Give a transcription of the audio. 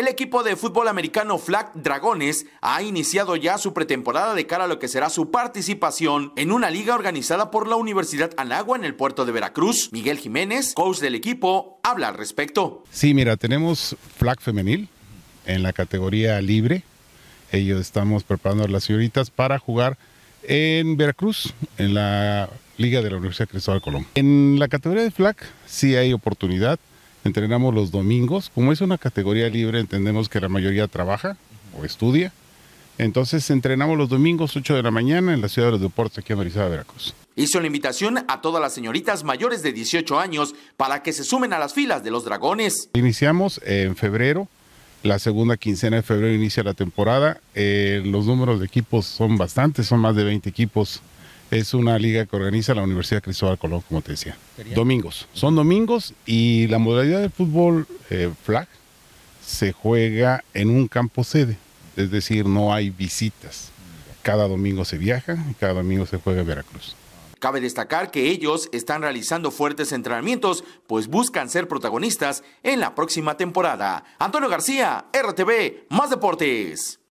El equipo de fútbol americano Flag Dragones ha iniciado ya su pretemporada de cara a lo que será su participación en una liga organizada por la Universidad Anagua en el puerto de Veracruz. Miguel Jiménez, coach del equipo, habla al respecto. Sí, mira, tenemos Flag femenil en la categoría libre. Ellos estamos preparando a las señoritas para jugar en Veracruz, en la Liga de la Universidad Cristóbal Colón. En la categoría de flag sí hay oportunidad, entrenamos los domingos. Como es una categoría libre, entendemos que la mayoría trabaja o estudia. Entonces entrenamos los domingos 8 de la mañana en la Ciudad de los Deportes aquí en Orizaba, Veracruz. Hizo la invitación a todas las señoritas mayores de 18 años para que se sumen a las filas de los dragones. Iniciamos eh, en febrero, la segunda quincena de febrero inicia la temporada. Eh, los números de equipos son bastantes, son más de 20 equipos es una liga que organiza la Universidad Cristóbal Colón, como te decía. Domingos. Son domingos y la modalidad de fútbol eh, flag se juega en un campo sede, es decir, no hay visitas. Cada domingo se viaja y cada domingo se juega en Veracruz. Cabe destacar que ellos están realizando fuertes entrenamientos, pues buscan ser protagonistas en la próxima temporada. Antonio García, RTV, Más Deportes.